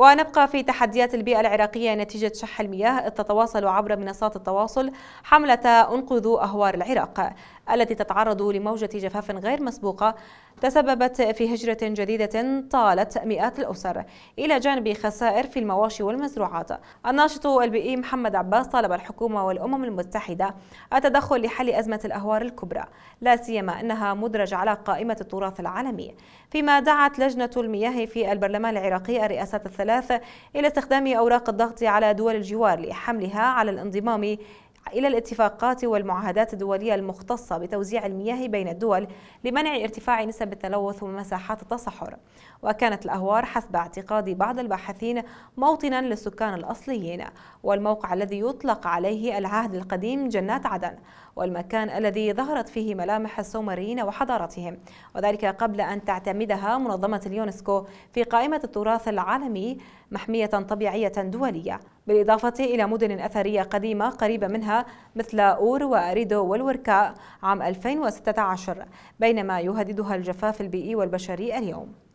ونبقى في تحديات البيئة العراقية نتيجة شح المياه تتواصل عبر منصات التواصل حملة أنقذوا أهوار العراق التي تتعرض لموجة جفاف غير مسبوقة تسببت في هجرة جديدة طالت مئات الأسر إلى جانب خسائر في المواشي والمزروعات الناشط البيئي محمد عباس طالب الحكومة والأمم المتحدة التدخل لحل أزمة الأهوار الكبرى لا سيما أنها مدرج على قائمة التراث العالمي فيما دعت لجنة المياه في البرلمان العراقي الرئاسات الثلاث إلى استخدام أوراق الضغط على دول الجوار لحملها على الانضمام إلى الاتفاقات والمعاهدات الدولية المختصة بتوزيع المياه بين الدول لمنع ارتفاع نسب التلوث ومساحات التصحر وكانت الأهوار حسب اعتقاد بعض الباحثين موطنا للسكان الأصليين والموقع الذي يطلق عليه العهد القديم جنات عدن والمكان الذي ظهرت فيه ملامح السومريين وحضارتهم وذلك قبل أن تعتمدها منظمة اليونسكو في قائمة التراث العالمي محمية طبيعية دولية بالإضافة إلى مدن أثرية قديمة قريبة منها مثل أور وأريدو والوركاء عام 2016 بينما يهددها الجفاف البيئي والبشري اليوم